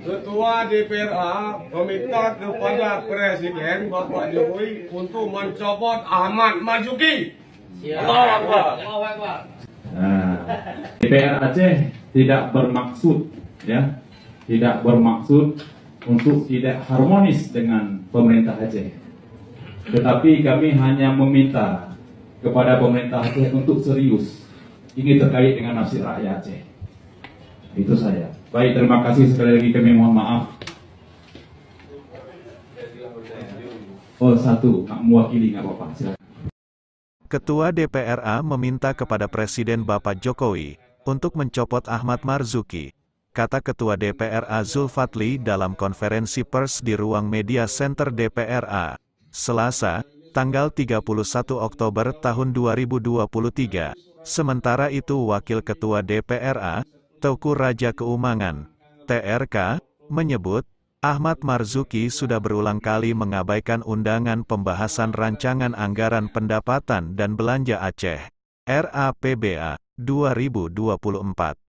Ketua DPRA meminta kepada Presiden Bapak Jokowi untuk mencopot Ahmad Majuki. Allah Akbar. Nah, DPR Aceh tidak bermaksud ya, tidak bermaksud untuk tidak harmonis dengan pemerintah Aceh. Tetapi kami hanya meminta kepada pemerintah Aceh untuk serius. Ini terkait dengan nasib rakyat Aceh. Itu saya. Baik, terima kasih sekali lagi kami mohon maaf. Oh, satu, mewakili nggak apa-apa. Silakan. Ketua DPRA meminta kepada Presiden Bapak Jokowi untuk mencopot Ahmad Marzuki, kata Ketua DPRA Zulfatli dalam konferensi pers di ruang media center DPRA, Selasa, tanggal 31 Oktober tahun 2023. Sementara itu Wakil Ketua DPRA, Teku Raja Keumangan, TRK, menyebut, Ahmad Marzuki sudah berulang kali mengabaikan undangan pembahasan rancangan anggaran pendapatan dan belanja Aceh, RAPBA, 2024.